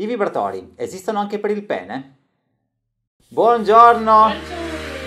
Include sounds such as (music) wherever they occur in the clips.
I vibratori esistono anche per il pene? Buongiorno!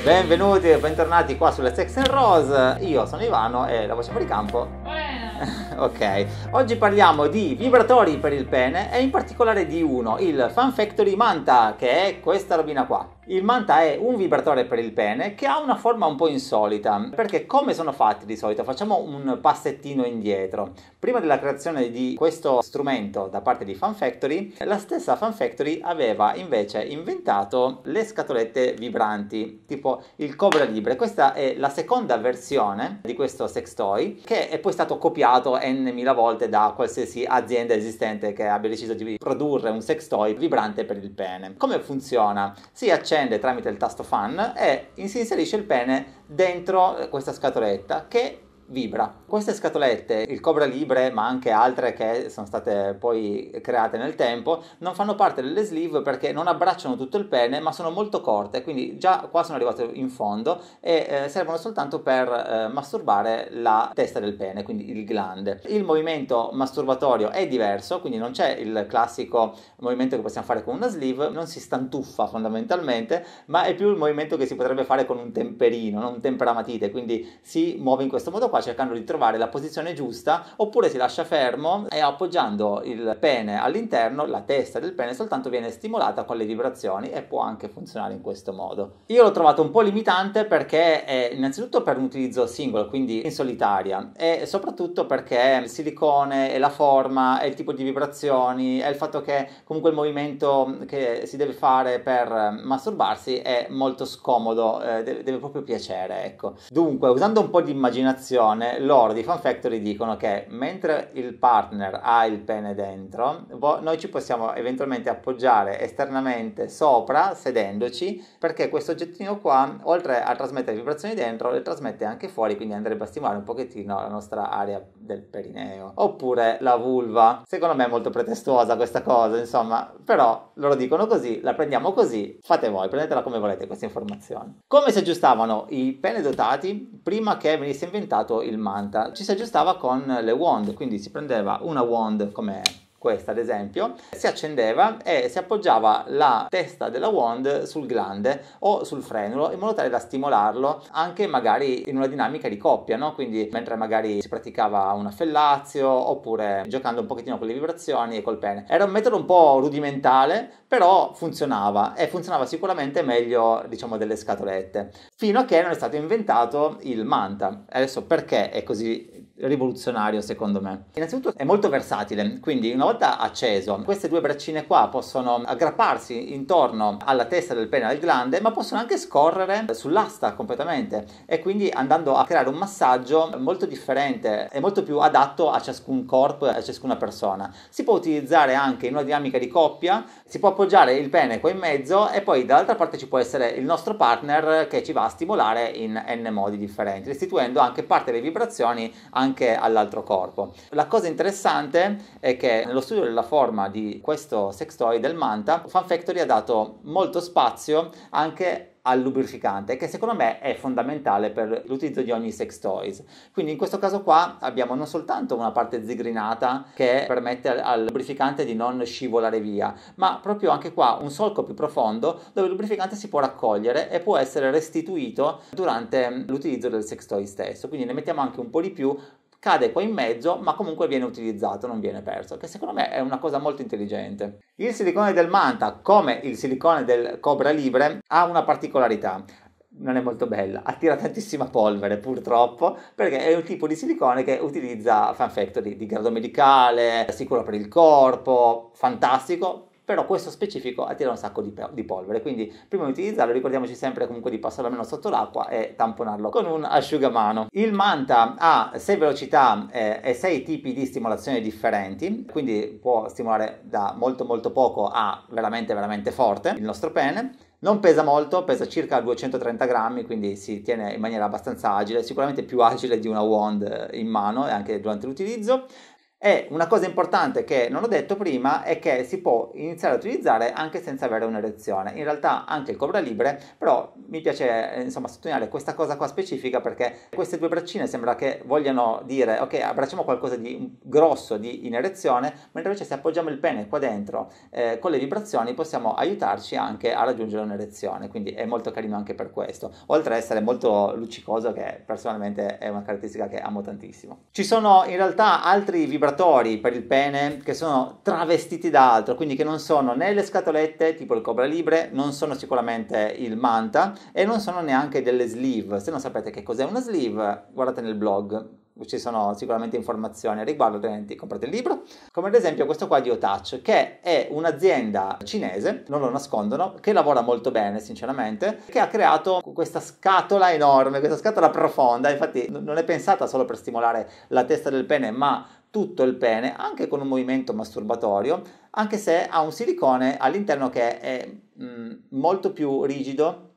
Benvenuti e bentornati qua sulle Sex and Rose. Io sono Ivano e la voce fuori campo. Buongiorno (laughs) ok, oggi parliamo di vibratori per il pene e in particolare di uno, il Fan Factory Manta, che è questa robina qua. Il Manta è un vibratore per il pene che ha una forma un po' insolita, perché come sono fatti di solito? Facciamo un passettino indietro. Prima della creazione di questo strumento da parte di Fan Factory, la stessa Fan Factory aveva invece inventato le scatolette vibranti, tipo il Cobra Libre. Questa è la seconda versione di questo sextoy che è poi stato copiato copiato n.000 volte da qualsiasi azienda esistente che abbia deciso di produrre un sex toy vibrante per il pene. Come funziona? Si accende tramite il tasto fan e si inserisce il pene dentro eh, questa scatoletta che vibra. Queste scatolette, il Cobra Libre, ma anche altre che sono state poi create nel tempo, non fanno parte delle sleeve perché non abbracciano tutto il pene, ma sono molto corte, quindi già qua sono arrivato in fondo e eh, servono soltanto per eh, masturbare la testa del pene, quindi il glande. Il movimento masturbatorio è diverso, quindi non c'è il classico movimento che possiamo fare con una sleeve, non si stantuffa fondamentalmente, ma è più il movimento che si potrebbe fare con un temperino, non un temperamatite, quindi si muove in questo modo qua cercando di trovare la posizione giusta oppure si lascia fermo e appoggiando il pene all'interno, la testa del pene soltanto viene stimolata con le vibrazioni e può anche funzionare in questo modo. Io l'ho trovato un po' limitante perché è innanzitutto per un utilizzo singolo, quindi in solitaria e soprattutto perché il silicone e la forma e il tipo di vibrazioni e il fatto che comunque il movimento che si deve fare per masturbarsi è molto scomodo, eh, deve, proprio piacere, ecco. Dunque, usando un po' di immaginazione situazione loro di Fun Factory dicono che mentre il partner ha il pene dentro, noi ci possiamo eventualmente appoggiare esternamente sopra, sedendoci, perché questo oggettino qua, oltre a trasmettere vibrazioni dentro, le trasmette anche fuori, quindi andrebbe a stimolare un pochettino la nostra area del perineo. Oppure la vulva. Secondo me è molto pretestuosa questa cosa, insomma, però loro dicono così, la prendiamo così, fate voi, prendetela come volete questa informazione. Come si aggiustavano i pene dotati prima che venisse inventato il manta? Ci si aggiustava con le wand, quindi si prendeva una wand come questa ad esempio, si accendeva e si appoggiava la testa della wand sul glande o sul frenulo in modo tale da stimolarlo anche magari in una dinamica di coppia, no? quindi mentre magari si praticava un affellazio oppure giocando un pochettino con le vibrazioni e col pene. Era un metodo un po' rudimentale, però funzionava e funzionava sicuramente meglio diciamo delle scatolette, fino a che non è stato inventato il manta. Adesso perché è così rivoluzionario secondo me. Innanzitutto è molto versatile, quindi una volta acceso queste due braccine qua possono aggrapparsi intorno alla testa del pene al glande ma possono anche scorrere sull'asta completamente e quindi andando a creare un massaggio molto differente e molto più adatto a ciascun corpo e a ciascuna persona. Si può utilizzare anche in una dinamica di coppia, si può appoggiare il pene qua in mezzo e poi dall'altra parte ci può essere il nostro partner che ci va a stimolare in n modi differenti, restituendo anche parte delle vibrazioni anche anche all'altro corpo. La cosa interessante è che nello studio della forma di questo sex toy del Manta, Fan Factory ha dato molto spazio anche al lubrificante che secondo me è fondamentale per l'utilizzo di ogni sex toys. Quindi in questo caso qua abbiamo non soltanto una parte zigrinata che permette al lubrificante di non scivolare via, ma proprio anche qua un solco più profondo dove il lubrificante si può raccogliere e può essere restituito durante l'utilizzo del sex toy stesso. Quindi ne mettiamo anche un po' di più cade qua in mezzo, ma comunque viene utilizzato, non viene perso, che secondo me è una cosa molto intelligente. Il silicone del Manta, come il silicone del Cobra Libre, ha una particolarità non è molto bella, attira tantissima polvere purtroppo, perché è un tipo di silicone che utilizza Fan Factory di grado medicale, sicuro per il corpo, fantastico, però questo specifico attira un sacco di, di polvere, quindi prima di utilizzarlo ricordiamoci sempre comunque di passarlo almeno sotto l'acqua e tamponarlo con un asciugamano. Il Manta ha 6 velocità eh, e 6 tipi di stimolazione differenti, quindi può stimolare da molto molto poco a veramente veramente forte il nostro pene. Non pesa molto, pesa circa 230 grammi, quindi si tiene in maniera abbastanza agile, sicuramente più agile di una wand in mano e anche durante l'utilizzo. E una cosa importante che non ho detto prima è che si può iniziare a utilizzare anche senza avere un'erezione. In realtà anche il cobra libre, però mi piace eh, insomma sottolineare questa cosa qua specifica perché queste due braccine sembra che vogliano dire ok abbracciamo qualcosa di grosso di in erezione, mentre invece se appoggiamo il pene qua dentro eh, con le vibrazioni possiamo aiutarci anche a raggiungere un'erezione, quindi è molto carino anche per questo, oltre ad essere molto luccicoso che personalmente è una caratteristica che amo tantissimo. Ci sono in realtà altri vibratori laboratori per il pene che sono travestiti da altro, quindi che non sono né le scatolette tipo il Cobra Libre, non sono sicuramente il Manta e non sono neanche delle sleeve. Se non sapete che cos'è una sleeve, guardate nel blog, ci sono sicuramente informazioni a riguardo, altrimenti comprate il libro. Come ad esempio questo qua di Otouch, che è un'azienda cinese, non lo nascondono, che lavora molto bene, sinceramente, che ha creato questa scatola enorme, questa scatola profonda, infatti non è pensata solo per stimolare la testa del pene, ma tutto il pene, anche con un movimento masturbatorio, anche se ha un silicone all'interno che è mh, mm, molto più rigido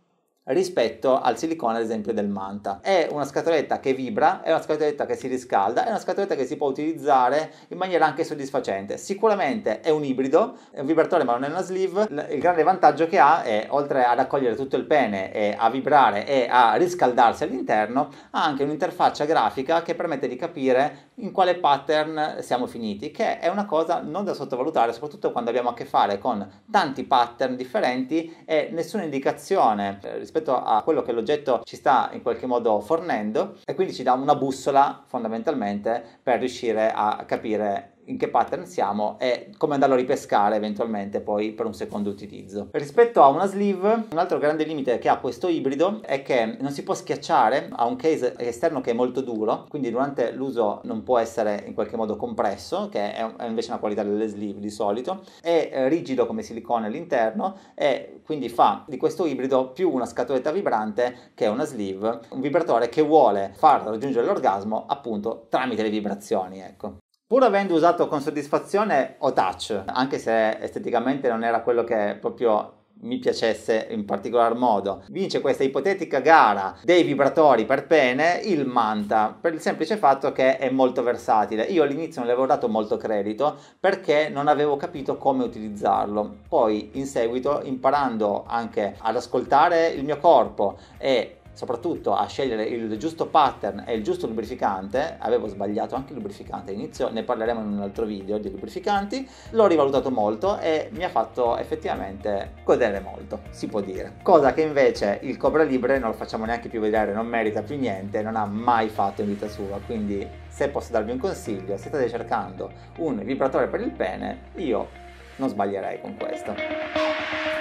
rispetto al silicone ad esempio del Manta. È una scatoletta che vibra, è una scatoletta che si riscalda, è una scatoletta che si può utilizzare in maniera anche soddisfacente. Sicuramente è un ibrido, è un vibratore ma non è una sleeve. Il grande vantaggio che ha è oltre ad accogliere tutto il pene e a vibrare e a riscaldarsi all'interno, ha anche un'interfaccia grafica che permette di capire in quale pattern siamo finiti, che è una cosa non da sottovalutare, soprattutto quando abbiamo a che fare con tanti pattern differenti e nessuna indicazione eh, rispetto rispetto a quello che l'oggetto ci sta in qualche modo fornendo e quindi ci dà una bussola fondamentalmente per riuscire a capire in che pattern siamo e come andarlo a ripescare eventualmente poi per un secondo utilizzo. Rispetto a una sleeve, un altro grande limite che ha questo ibrido è che non si può schiacciare ha un case esterno che è molto duro, quindi durante l'uso non può essere in qualche modo compresso, che è invece una qualità delle sleeve di solito, è eh, rigido come silicone all'interno e quindi fa di questo ibrido più una scatoletta vibrante che una sleeve, un vibratore che vuole far raggiungere l'orgasmo appunto tramite le vibrazioni, ecco. Pur avendo usato con soddisfazione Otouch, anche se esteticamente non era quello che proprio mi piacesse in particolar modo. Vince questa ipotetica gara dei vibratori per pene il Manta per il semplice fatto che è molto versatile. Io all'inizio non le avevo dato molto credito perché non avevo capito come utilizzarlo. Poi in seguito imparando anche ad ascoltare il mio corpo e soprattutto a scegliere il giusto pattern e il giusto lubrificante, avevo sbagliato anche il lubrificante all'inizio, ne parleremo in un altro video di lubrificanti, l'ho rivalutato molto e mi ha fatto effettivamente godere molto, si può dire. Cosa che invece il Cobra Libre non lo facciamo neanche più vedere, non merita più niente, non ha mai fatto in vita sua, quindi se posso darvi un consiglio, se state cercando un vibratore per il pene, io non sbaglierei con questo.